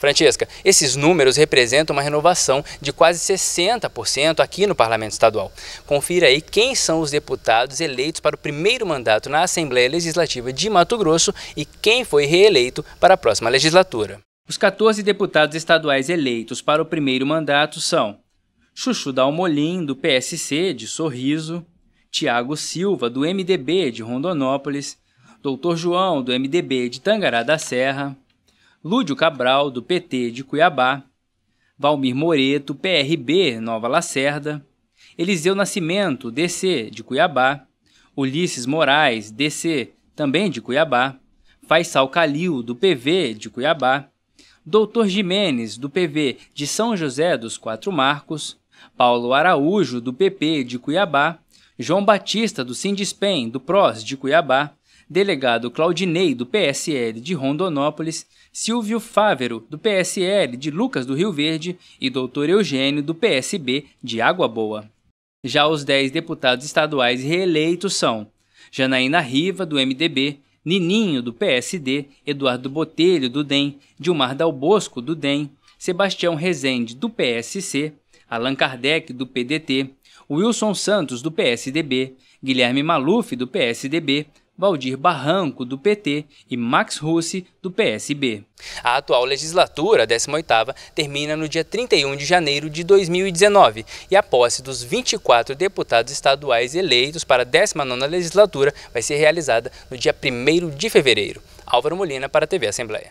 Francesca, esses números representam uma renovação de quase 60% aqui no Parlamento Estadual. Confira aí quem são os deputados eleitos para o primeiro mandato na Assembleia Legislativa de Mato Grosso e quem foi reeleito para a próxima legislatura. Os 14 deputados estaduais eleitos para o primeiro mandato são Chuchu Dalmolin, do PSC, de Sorriso, Tiago Silva, do MDB de Rondonópolis, Doutor João, do MDB de Tangará da Serra, Lúdio Cabral, do PT de Cuiabá, Valmir Moreto, PRB Nova Lacerda, Eliseu Nascimento, DC de Cuiabá, Ulisses Moraes, DC também de Cuiabá, Faisal Calil, do PV de Cuiabá, Doutor Jimenez, do PV de São José dos Quatro Marcos, Paulo Araújo, do PP de Cuiabá, João Batista, do Sindispen, do PROS de Cuiabá, delegado Claudinei, do PSL de Rondonópolis, Silvio Fávero, do PSL de Lucas do Rio Verde e Dr. Eugênio, do PSB de Água Boa. Já os 10 deputados estaduais reeleitos são Janaína Riva, do MDB, Nininho, do PSD, Eduardo Botelho, do DEM, Dilmar Dal Bosco, do DEM, Sebastião Rezende, do PSC, Allan Kardec, do PDT, Wilson Santos, do PSDB, Guilherme Maluf, do PSDB, Valdir Barranco, do PT, e Max Russi, do PSB. A atual legislatura, a 18ª, termina no dia 31 de janeiro de 2019 e a posse dos 24 deputados estaduais eleitos para a 19ª legislatura vai ser realizada no dia 1 de fevereiro. Álvaro Molina para a TV Assembleia.